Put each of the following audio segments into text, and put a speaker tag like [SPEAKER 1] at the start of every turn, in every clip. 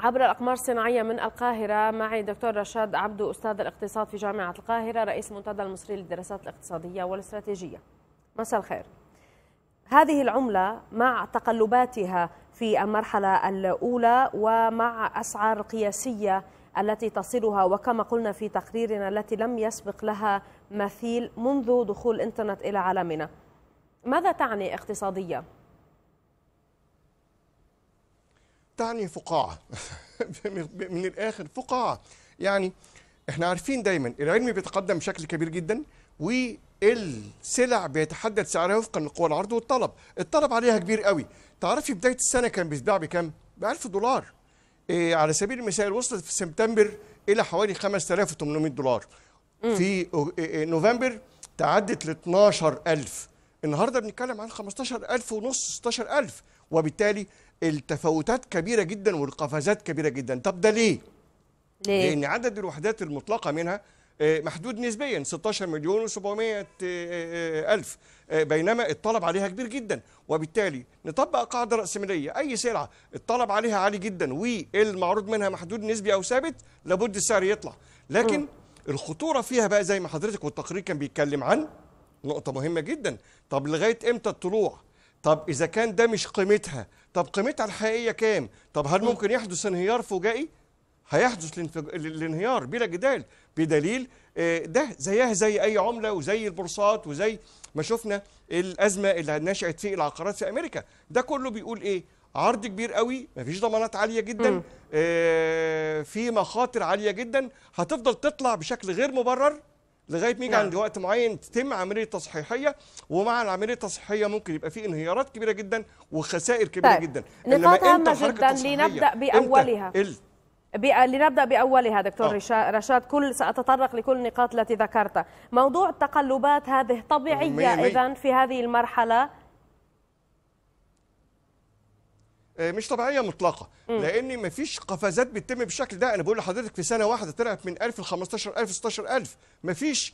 [SPEAKER 1] عبر الأقمار الصناعية من القاهرة معي دكتور رشاد عبدو أستاذ الاقتصاد في جامعة القاهرة رئيس المنتدى المصري للدراسات الاقتصادية والاستراتيجية مساء الخير هذه العملة مع تقلباتها في المرحلة الأولى ومع أسعار قياسية التي تصلها وكما قلنا في تقريرنا التي لم يسبق لها مثيل منذ دخول الإنترنت إلى عالمنا ماذا تعني اقتصادية؟
[SPEAKER 2] تعني فقاعة من الآخر فقاعة يعني احنا عارفين دايما العلم بيتقدم بشكل كبير جدا والسلع بيتحدد سعرها وفقا لقوى العرض والطلب الطلب عليها كبير قوي تعرفي بداية السنة كان بيتباع بكام؟ ب 1000 دولار إيه على سبيل المثال وصلت في سبتمبر إلى حوالي 5800 دولار في إيه، إيه، نوفمبر تعدت ل 12000 النهارده بنتكلم عن 15000 ونص 16000 وبالتالي التفاوتات كبيره جدا والقفزات كبيره جدا طب ده ليه؟, ليه؟ لان عدد الوحدات المطلقه منها آه، محدود نسبيا 16 مليون و700 آه، آه، ألف بينما الطلب عليها كبير جدا وبالتالي نطبق قاعدة رأسمالية أي سلعة الطلب عليها عالي جدا والمعروض منها محدود نسبي أو ثابت لابد السعر يطلع لكن الخطورة فيها بقى زي ما حضرتك والتقرير كان بيتكلم عن نقطة مهمة جدا طب لغاية إمتى الطلوع طب اذا كان ده مش قيمتها طب قيمتها الحقيقيه كام طب هل ممكن يحدث انهيار فجائي هيحدث الانهيار بلا جدال بدليل آه، ده زيها زي اي عمله وزي البورصات وزي ما شفنا الازمه اللي نشات في العقارات في امريكا ده كله بيقول ايه عرض كبير قوي مفيش ضمانات عاليه جدا آه، في مخاطر عاليه جدا هتفضل تطلع بشكل غير مبرر لغايه ما يجي يعني عند نعم. وقت معين تتم عمليه تصحيحيه ومع العمليه التصحيحيه ممكن يبقى في انهيارات كبيره جدا وخسائر كبيره طيب. جدا نقاط هامه جدا لنبدا باولها
[SPEAKER 1] لنبدا باولها دكتور آه. رشاد كل ساتطرق لكل النقاط التي ذكرتها موضوع التقلبات هذه طبيعيه اذا في هذه المرحله
[SPEAKER 2] آه، مش طبيعيه مطلقه لان مفيش قفزات بتتم بالشكل ده انا بقول لحضرتك في سنه واحده طلعت من 1000 ل 15000 16000 مفيش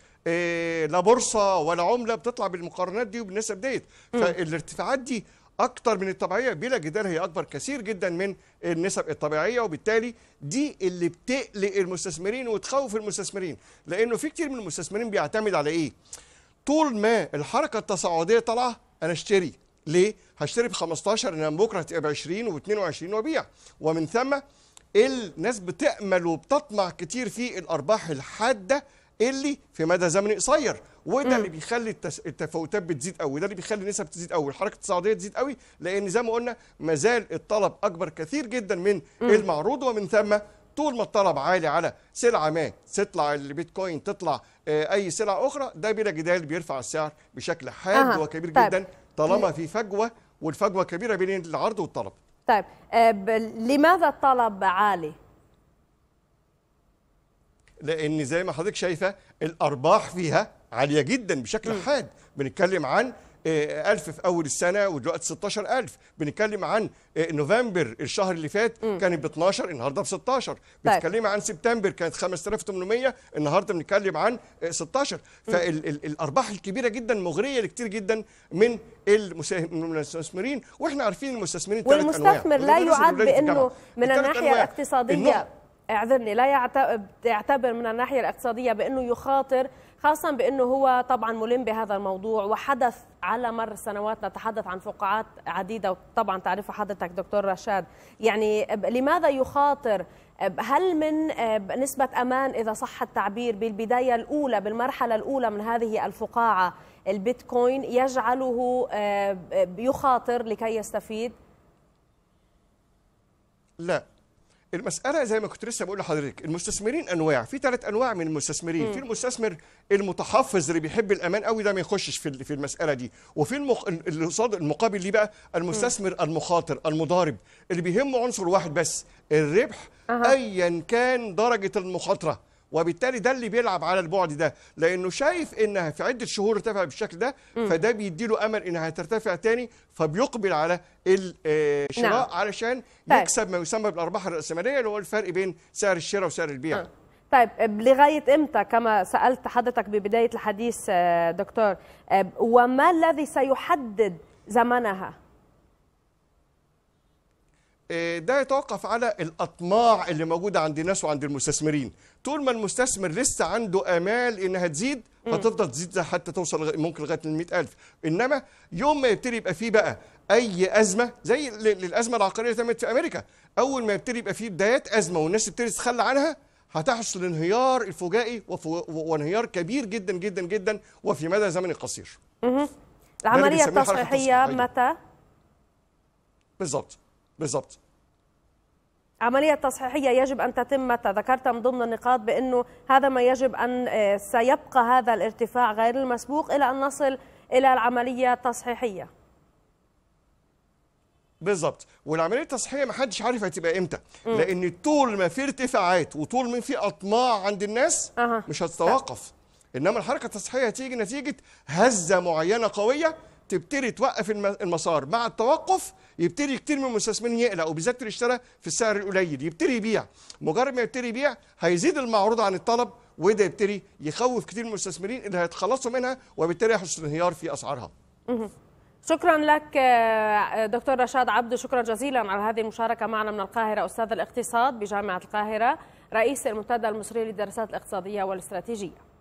[SPEAKER 2] لا بورصه ولا عمله بتطلع بالمقارنات دي وبالنسب ديت فالارتفاعات دي اكتر من الطبيعيه بلا جدال هي اكبر كثير جدا من النسب الطبيعيه وبالتالي دي اللي بتقلق المستثمرين وتخوف المستثمرين لانه في كتير من المستثمرين بيعتمد على ايه طول ما الحركه التصاعديه طالعه انا اشتري ليه؟ هشتري ب 15 انما بكره هتبقى ب 20 و22 وابيع ومن ثم الناس بتامل وبتطمع كتير في الارباح الحاده اللي في مدى زمني قصير وده اللي بيخلي التفاوتات بتزيد قوي ده اللي بيخلي النسب تزيد قوي الحركه الاقتصاديه تزيد قوي لان زي ما قلنا مازال الطلب اكبر كثير جدا من مم. المعروض ومن ثم طول ما الطلب عالي على سلعه ما تطلع البيتكوين تطلع آه، اي سلعه اخرى ده بلا جدال بيرفع السعر بشكل حاد أه. وكبير طيب. جدا طالما طيب. في فجوه والفجوه كبيره بين العرض والطلب
[SPEAKER 1] طيب آه، لماذا الطلب عالي
[SPEAKER 2] لان زي ما حضرتك شايفه الارباح فيها عاليه جدا بشكل حاد بنتكلم عن 1000 آه، في اول السنه ودلوقتي 16000 بنتكلم عن آه، نوفمبر الشهر اللي فات م. كانت ب 12 النهارده ب 16 طيب. بنتكلم عن سبتمبر كانت 5800 النهارده بنتكلم عن 16 آه، فالارباح الكبيره جدا مغريه لكتير جدا من المستثمرين واحنا عارفين المستثمرين والمستثمر لا يعد بانه من الناحيه
[SPEAKER 1] الاقتصاديه اعذرني لا يعتبر من الناحيه الاقتصاديه بانه يخاطر خاصه بانه هو طبعا ملم بهذا الموضوع وحدث على مر السنوات نتحدث عن فقاعات عديده وطبعا تعرف حضرتك دكتور رشاد يعني لماذا يخاطر هل من نسبه امان اذا صح التعبير بالبدايه الاولى بالمرحله الاولى من هذه الفقاعه البيتكوين يجعله آه، يخاطر لكي يستفيد
[SPEAKER 2] لا المساله زي ما كنت لسه بقول لحضرتك المستثمرين انواع في ثلاث انواع من المستثمرين م. في المستثمر المتحفظ اللي بيحب الامان قوي ده ما يخشش في في المساله دي وفي المق... المقابل ليه بقى المستثمر م. المخاطر المضارب اللي بيهمه عنصر واحد بس الربح أه. ايا كان درجه المخاطره وبالتالي ده اللي بيلعب على البعد ده لانه شايف انها في عده شهور ارتفع بالشكل ده فده بيدي له امل انها هترتفع تاني فبيقبل على الشراء آه، نعم. علشان طيب. يكسب ما يسمى بالارباح الراسماليه اللي هو الفرق بين سعر الشراء وسعر البيع
[SPEAKER 1] طيب، أه. طيب لغاية إمتى كما سألت حضرتك ببداية الحديث آه، دكتور آه، وما الذي سيحدد زمنها؟
[SPEAKER 2] آه، ده يتوقف على الاطماع اللي موجوده عند الناس وعند المستثمرين طول ما المستثمر لسه عنده امال انها تزيد هتفضل تزيد حتى توصل ممكن لغايه ال 100000 انما يوم ما يبتدي يبقى فيه بقى اي ازمه زي الازمه العقاريه اللي تمت في امريكا اول ما يبتدي يبقى فيه بدايات ازمه والناس تبتدي تتخلى عنها هتحصل انهيار الفجائي وانهيار كبير جدا جدا جدا وفي مدى زمن قصير
[SPEAKER 1] العمليه التصحيحيه متى
[SPEAKER 2] بالظبط بالظبط
[SPEAKER 1] عملية تصحيحية يجب أن تتم ذكرت من ضمن النقاط بأنه هذا ما يجب أن آه، سيبقى هذا الارتفاع غير المسبوق إلى أن نصل إلى العملية التصحيحية
[SPEAKER 2] بالظبط والعمليه التصحيحيه ما حدش عارف هتبقى امتى لان طول ما في ارتفاعات وطول ما في اطماع عند الناس أه. مش هتتوقف انما الحركه التصحيحيه هتيجي نتيجه هزه معينه قويه تبتدي توقف المسار مع التوقف يبتدي كتير من المستثمرين يقلق وبالذات اللي اشترى في السعر القليل يبتدي يبيع مجرد ما يبتدي يبيع هيزيد المعروض عن الطلب وده يبتدي يخوف كتير من المستثمرين اللي هيتخلصوا منها وبالتالي يحصل انهيار في اسعارها
[SPEAKER 1] شكرا لك آه، دكتور رشاد عبد شكرا جزيلا على هذه المشاركة معنا من القاهرة أستاذ الاقتصاد بجامعة القاهرة رئيس المنتدى المصري للدراسات الاقتصادية والاستراتيجية